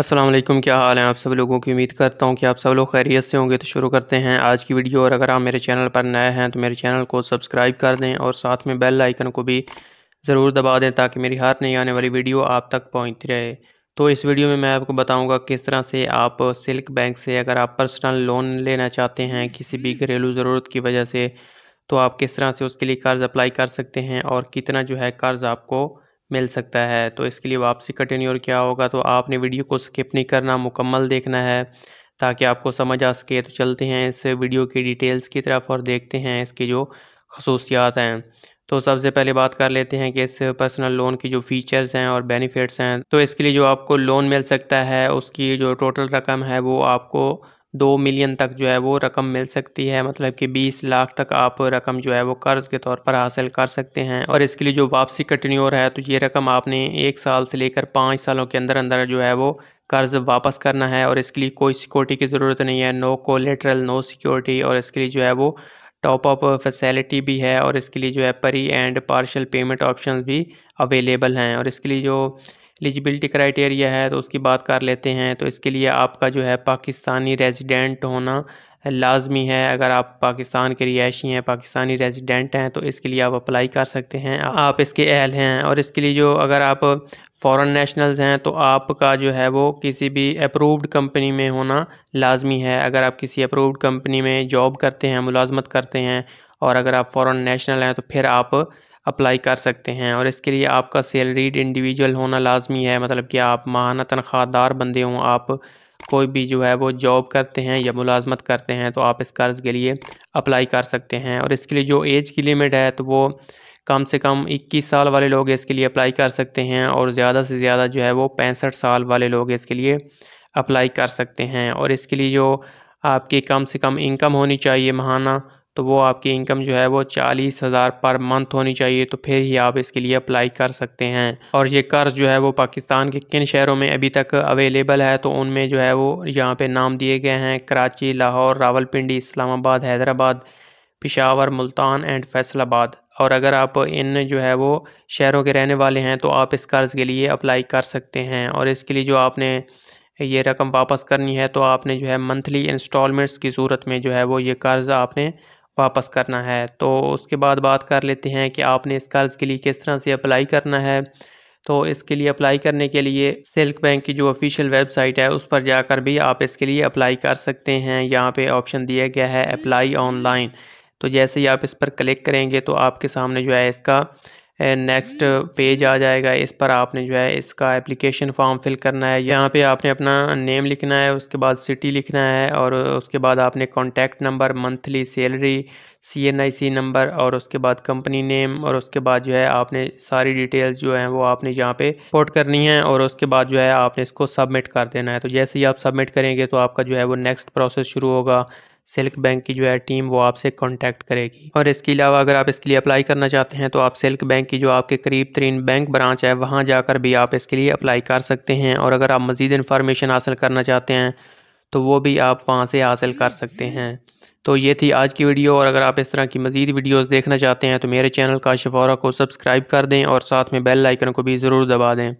असलम क्या हाल है आप सब लोगों की उम्मीद करता हूँ कि आप सब लोग खैरियत से होंगे तो शुरू करते हैं आज की वीडियो और अगर आप मेरे चैनल पर नए हैं तो मेरे चैनल को सब्सक्राइब कर दें और साथ में बेल आइकन को भी ज़रूर दबा दें ताकि मेरी हर नई आने वाली वीडियो आप तक पहुँचती रहे तो इस वीडियो में मैं आपको बताऊँगा किस तरह से आप सिल्क बैंक से अगर आप पर्सनल लोन लेना चाहते हैं किसी भी घरेलू ज़रूरत की वजह से तो आप किस तरह से उसके लिए कर्ज़ अप्लाई कर सकते हैं और कितना जो है कर्ज़ आपको मिल सकता है तो इसके लिए वापसी का टेन्योर क्या होगा तो आपने वीडियो को स्किप नहीं करना मुकम्मल देखना है ताकि आपको समझ आ सके तो चलते हैं इस वीडियो की डिटेल्स की तरफ और देखते हैं इसकी जो खसूसियात हैं तो सबसे पहले बात कर लेते हैं कि इस पर्सनल लोन की जो फ़ीचर्स हैं और बेनिफिट्स हैं तो इसके लिए जो आपको लोन मिल सकता है उसकी जो टोटल रकम है वो आपको दो मिलियन तक जो है वो रकम मिल सकती है मतलब कि बीस लाख तक आप रकम जो है वो कर्ज़ के तौर पर हासिल कर सकते हैं और इसके लिए जो वापसी कटनी है तो ये रकम आपने एक साल से लेकर पाँच सालों के अंदर अंदर जो है वो कर्ज़ वापस करना है और इसके लिए कोई सिक्योरिटी की ज़रूरत नहीं है नो लेटरल नो सिक्योरिटी और इसके लिए जो है वो टॉप अप फैसिलिटी भी है और इसके लिए जो है परी एंड पार्शल पेमेंट ऑप्शन भी अवेलेबल हैं और इसके लिए जो एलिजिबिलिटी क्राइटेरिया है तो उसकी बात कर लेते हैं तो इसके लिए आपका जो है पाकिस्तानी रेजिडेंट होना लाजमी है अगर आप पाकिस्तान के रिहायशी हैं पाकिस्तानी रेजिडेंट हैं तो इसके लिए आप अप्लाई कर सकते हैं आप इसके अहल हैं और इसके लिए जो अगर आप फ़ॉरेन नेशनल्स हैं तो आपका जो है वो किसी भी अप्रूव्ड कंपनी में होना लाजमी है अगर आप किसी अप्रूव्ड कंपनी में जॉब करते हैं मुलाजमत करते हैं और अगर आप फ़ॉरेन नेशनल हैं तो फिर आप अप्लाई कर सकते हैं और इसके लिए आपका सैलरीड इंडिविजुअल होना लाजमी है मतलब कि आप माहाना तनख्वाहदार बंदे हों आप कोई भी जो है वो जॉब करते हैं या मुलाजमत करते हैं तो आप इस कर्ज़ के लिए अप्लाई कर सकते हैं और इसके लिए जो एज की लिमिट है तो वो कम से कम 21 साल वाले लोग इसके लिए अप्लाई कर सकते हैं और ज़्यादा से ज़्यादा जो है वो पैंसठ साल वाले लोग इसके लिए अप्लाई कर सकते हैं और इसके लिए जो आपकी कम से कम इनकम होनी चाहिए महाना तो वो आपकी इनकम जो है वो चालीस हज़ार पर मंथ होनी चाहिए तो फिर ही आप इसके लिए अप्लाई कर सकते हैं और ये कर्ज जो है वो पाकिस्तान के किन शहरों में अभी तक अवेलेबल है तो उनमें जो है वो यहाँ पे नाम दिए गए हैं कराची लाहौर रावलपिंडी इस्लामाबाद हैदराबाद पिशावर मुल्तान एंड फैसलाबाद और अगर आप इन जो है वो शहरों के रहने वाले हैं तो आप इस कर्ज़ के लिए अप्लाई कर सकते हैं और इसके लिए जो आपने ये रकम वापस करनी है तो आपने जो है मंथली इंस्टॉलमेंट्स की सूरत में जो है वो ये कर्ज़ आपने वापस करना है तो उसके बाद बात कर लेते हैं कि आपने इस कर्ज़ के लिए किस तरह से अप्लाई करना है तो इसके लिए अप्लाई करने के लिए सिल्क बैंक की जो ऑफिशियल वेबसाइट है उस पर जाकर भी आप इसके लिए अप्लाई कर सकते हैं यहाँ पे ऑप्शन दिया गया है अप्लाई ऑनलाइन तो जैसे ही आप इस पर क्लिक करेंगे तो आपके सामने जो है इसका नेक्स्ट पेज uh, आ जाएगा इस पर आपने जो है इसका एप्लीकेशन फॉर्म फिल करना है यहाँ पे आपने अपना नेम लिखना है उसके बाद सिटी लिखना है और उसके बाद आपने contact number monthly salary C N I C number और उसके बाद कंपनी नेम और उसके बाद जो है आपने सारी डिटेल्स जो हैं वो आपने यहाँ पे पोर्ट करनी है और उसके बाद जो है आपने इसको सबमिट कर देना है तो जैसे ही आप सबमिट करेंगे तो आपका जो है वो नेक्स्ट प्रोसेस शुरू होगा सिल्क बैंक की जो है टीम वो आपसे कॉन्टैक्ट करेगी और इसके अलावा अगर आप इसके लिए अप्लाई करना चाहते हैं तो आप सिल्क बैंक की जो आपके करीब तरीन बैंक ब्रांच है वहाँ जाकर भी आप इसके लिए अप्लाई कर सकते हैं और अगर आप मज़ीद इन्फॉर्मेशन हासिल करना चाहते हैं तो वो भी आप वहाँ से हासिल कर सकते हैं तो ये थी आज की वीडियो और अगर आप इस तरह की मज़ीद वीडियोस देखना चाहते हैं तो मेरे चैनल का शफौरा को सब्सक्राइब कर दें और साथ में बेल आइकन को भी ज़रूर दबा दें